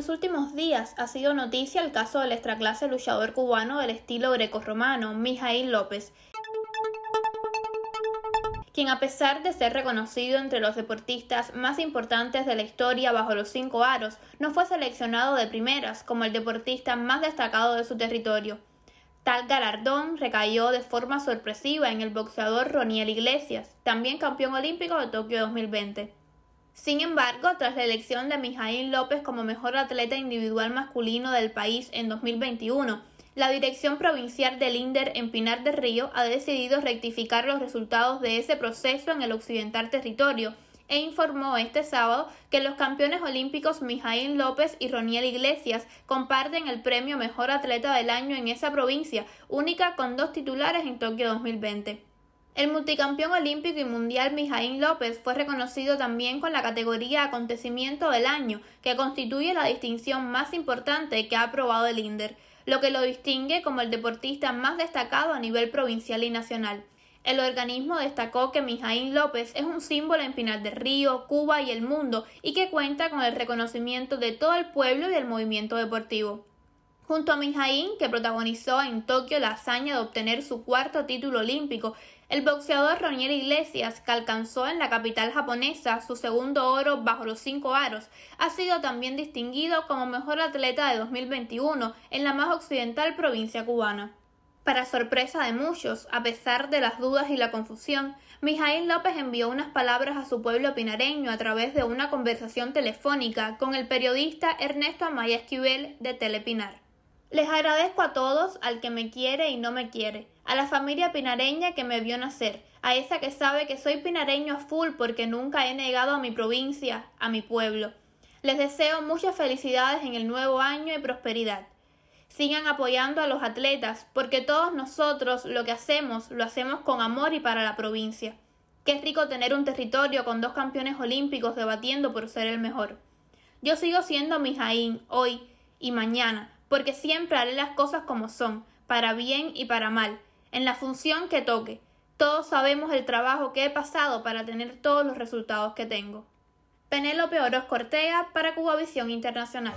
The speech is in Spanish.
los últimos días ha sido noticia el caso del extraclase luchador cubano del estilo grecorromano, Mijail López, quien a pesar de ser reconocido entre los deportistas más importantes de la historia bajo los cinco aros, no fue seleccionado de primeras como el deportista más destacado de su territorio. Tal galardón recayó de forma sorpresiva en el boxeador Roniel Iglesias, también campeón olímpico de Tokio 2020. Sin embargo, tras la elección de Mijaín López como mejor atleta individual masculino del país en 2021, la dirección provincial del INDER en Pinar del Río ha decidido rectificar los resultados de ese proceso en el occidental territorio e informó este sábado que los campeones olímpicos Mijaín López y Roniel Iglesias comparten el premio Mejor Atleta del Año en esa provincia, única con dos titulares en Tokio 2020. El multicampeón olímpico y mundial Mijaín López fue reconocido también con la categoría Acontecimiento del Año, que constituye la distinción más importante que ha aprobado el INDER, lo que lo distingue como el deportista más destacado a nivel provincial y nacional. El organismo destacó que Mijaín López es un símbolo en Pinar del Río, Cuba y el mundo y que cuenta con el reconocimiento de todo el pueblo y del movimiento deportivo junto a Mijaín, que protagonizó en Tokio la hazaña de obtener su cuarto título olímpico. El boxeador Ronier Iglesias, que alcanzó en la capital japonesa su segundo oro bajo los cinco aros, ha sido también distinguido como mejor atleta de 2021 en la más occidental provincia cubana. Para sorpresa de muchos, a pesar de las dudas y la confusión, Mijaín López envió unas palabras a su pueblo pinareño a través de una conversación telefónica con el periodista Ernesto Amaya Esquivel de Telepinar. Les agradezco a todos, al que me quiere y no me quiere, a la familia pinareña que me vio nacer, a esa que sabe que soy pinareño a full porque nunca he negado a mi provincia, a mi pueblo. Les deseo muchas felicidades en el nuevo año y prosperidad. Sigan apoyando a los atletas, porque todos nosotros lo que hacemos lo hacemos con amor y para la provincia. Qué rico tener un territorio con dos campeones olímpicos debatiendo por ser el mejor. Yo sigo siendo mi Jaín hoy y mañana, porque siempre haré las cosas como son, para bien y para mal, en la función que toque. Todos sabemos el trabajo que he pasado para tener todos los resultados que tengo. Penélope Oroz Cortea para Visión Internacional.